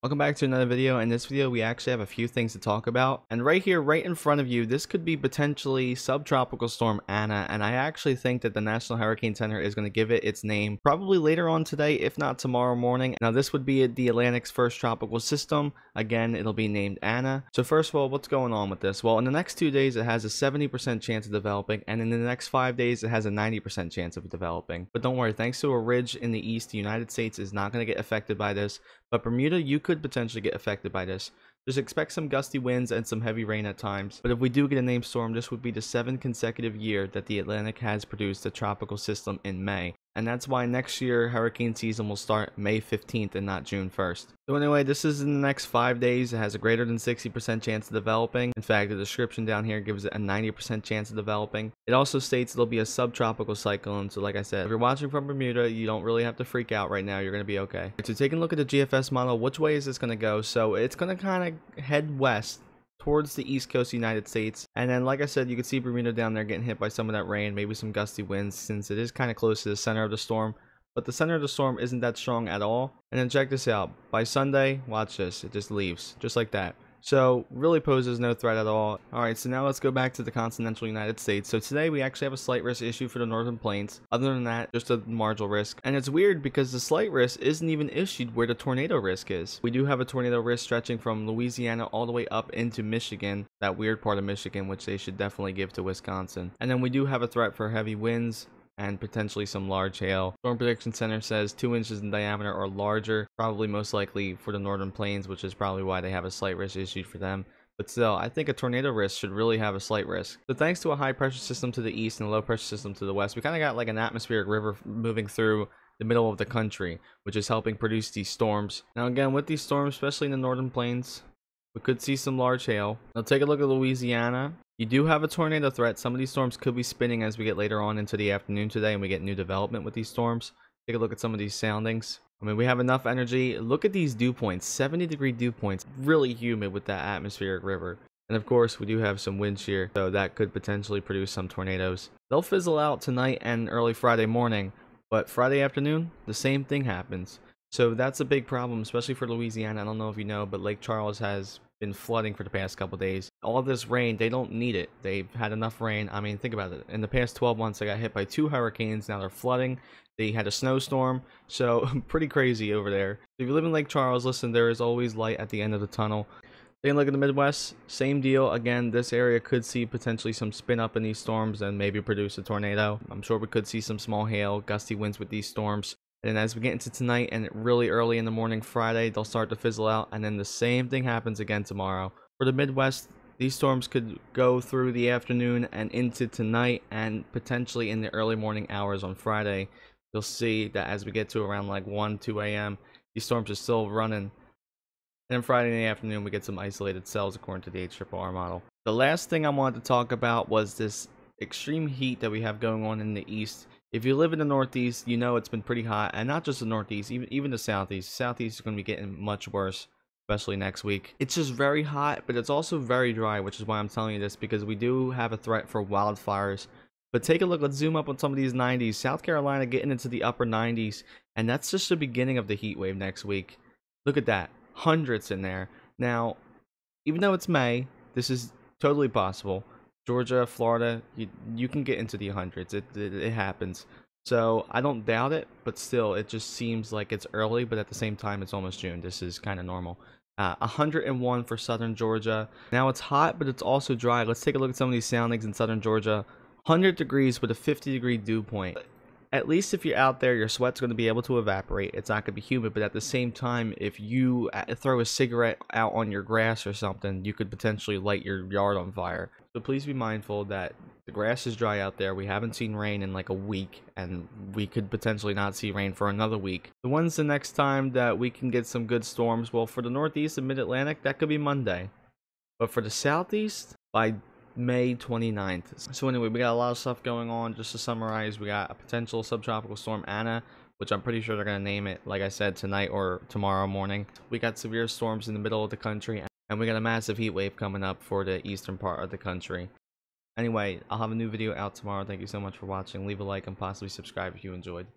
Welcome back to another video. In this video, we actually have a few things to talk about. And right here, right in front of you, this could be potentially subtropical storm Anna. And I actually think that the National Hurricane Center is going to give it its name probably later on today, if not tomorrow morning. Now, this would be the Atlantic's first tropical system. Again, it'll be named Anna. So first of all, what's going on with this? Well, in the next two days, it has a 70% chance of developing. And in the next five days, it has a 90% chance of developing. But don't worry, thanks to a ridge in the east, the United States is not going to get affected by this. But Bermuda, you could potentially get affected by this. Just expect some gusty winds and some heavy rain at times, but if we do get a named storm, this would be the seventh consecutive year that the Atlantic has produced a tropical system in May, and that's why next year hurricane season will start May 15th and not June 1st. So anyway, this is in the next 5 days. It has a greater than 60% chance of developing. In fact, the description down here gives it a 90% chance of developing. It also states it'll be a subtropical cyclone, so like I said, if you're watching from Bermuda, you don't really have to freak out right now. You're going to be okay. So taking a look at the GFS model, which way is this going to go? So it's going to kind of head west towards the east coast United States. And then, like I said, you can see Bermuda down there getting hit by some of that rain, maybe some gusty winds, since it is kind of close to the center of the storm. But the center of the storm isn't that strong at all. And then check this out. By Sunday, watch this. It just leaves, just like that. So really poses no threat at all. Alright, so now let's go back to the continental United States. So today we actually have a slight risk issue for the northern plains. Other than that, just a marginal risk. And it's weird because the slight risk isn't even issued where the tornado risk is. We do have a tornado risk stretching from Louisiana all the way up into Michigan, that weird part of Michigan, which they should definitely give to Wisconsin. And then we do have a threat for heavy winds, and potentially some large hail. Storm Prediction Center says 2 inches in diameter or larger, probably most likely for the northern plains, which is probably why they have a slight risk issued for them. But still, I think a tornado risk should really have a slight risk. So thanks to a high pressure system to the east and a low pressure system to the west, we kind of got like an atmospheric river moving through the middle of the country, which is helping produce these storms. Now again, with these storms, especially in the northern plains, we could see some large hail. Now take a look at Louisiana. You do have a tornado threat. Some of these storms could be spinning as we get later on into the afternoon today and we get new development with these storms. Take a look at some of these soundings. I mean, we have enough energy. Look at these dew points, 70 degree dew points, really humid with that atmospheric river. And of course, we do have some wind shear, so that could potentially produce some tornadoes. They'll fizzle out tonight and early Friday morning, but Friday afternoon, the same thing happens. So that's a big problem, especially for Louisiana. I don't know if you know, but Lake Charles has been flooding for the past couple days. All this rain, they don't need it. They've had enough rain. I mean, think about it. In the past 12 months, they got hit by two hurricanes. Now they're flooding. They had a snowstorm. So pretty crazy over there. If you live in Lake Charles, listen, there is always light at the end of the tunnel. Then look at the Midwest, same deal. Again, this area could see potentially some spin up in these storms and maybe produce a tornado. I'm sure we could see some small hail, gusty winds with these storms. And as we get into tonight and really early in the morning Friday, they'll start to fizzle out. And then the same thing happens again tomorrow. For the Midwest, these storms could go through the afternoon and into tonight and potentially in the early morning hours on Friday. You'll see that as we get to around like 1, 2 a.m., these storms are still running. And then Friday in the afternoon, we get some isolated cells according to the HRR model. The last thing I wanted to talk about was this extreme heat that we have going on in the east if you live in the Northeast, you know it's been pretty hot, and not just the Northeast, even even the Southeast. Southeast is going to be getting much worse, especially next week. It's just very hot, but it's also very dry, which is why I'm telling you this because we do have a threat for wildfires. But take a look, let's zoom up on some of these 90s. South Carolina getting into the upper 90s, and that's just the beginning of the heat wave next week. Look at that, hundreds in there. Now, even though it's May, this is totally possible. Georgia, Florida, you, you can get into the hundreds. It, it, it happens. So I don't doubt it, but still, it just seems like it's early. But at the same time, it's almost June. This is kind of normal. Uh, 101 for southern Georgia. Now it's hot, but it's also dry. Let's take a look at some of these soundings in southern Georgia. 100 degrees with a 50 degree dew point at least if you're out there, your sweat's going to be able to evaporate. It's not going to be humid, but at the same time, if you uh, throw a cigarette out on your grass or something, you could potentially light your yard on fire. So please be mindful that the grass is dry out there. We haven't seen rain in like a week, and we could potentially not see rain for another week. The when's the next time that we can get some good storms? Well, for the Northeast and Mid Atlantic, that could be Monday. But for the Southeast, by May 29th. So anyway, we got a lot of stuff going on. Just to summarize, we got a potential subtropical storm, Anna, which I'm pretty sure they're going to name it, like I said, tonight or tomorrow morning. We got severe storms in the middle of the country, and we got a massive heat wave coming up for the eastern part of the country. Anyway, I'll have a new video out tomorrow. Thank you so much for watching. Leave a like and possibly subscribe if you enjoyed.